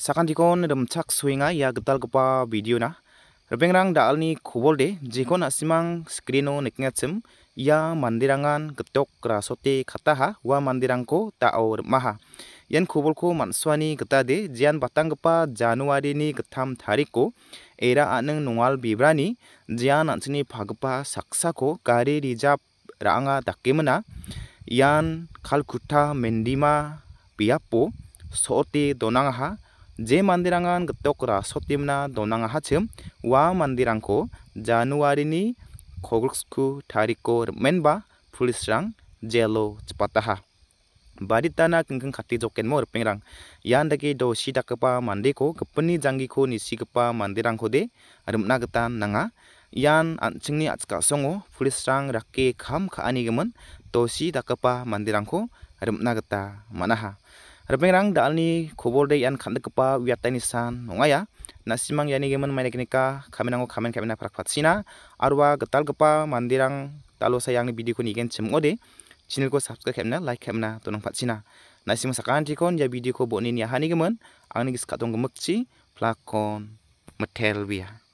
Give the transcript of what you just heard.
ya Sakan kepa video na. ia rang bidiona ripengrang kubol de, jikon nasimang skrino sem ya mandirangan getok rasote kataha ua manderangko da·o rimaha ian manswani geta de jian batang januari januarini getam tariko era aneng nungal bibrani jian an·chini pagipa saksako gari rijap ranga dakemina ian kalkuta mendima biapo donang donangaha Jemandirangan mandirangan sotimna donanga hachim wa mandirangko januarini kogursku tariko rimenba pulisrang jelo chepataha baritana kengkeng kati jokenmo ripengrang Yan dake do si dakgipa mandeko gipinni janggiko kepa mandirangko de rimna gita nanga ian an·chingni achkasongo pulisrang rake kam anigemen do si dakgipa manderangko rimna gita man·aha Rebengrang dalni kubur dei an khandak pa wiatani san ongaya nasimang yani gemen kamen ango kamen kamen na prak sina, arwa getal kepa mandirang talo ni video ko igen ode. channel ko subscribe kemna like khamna sina. patsina sina, sakan tikon ya video ko bo ni ahani gemen angni katong gemek si plakon metel wiya.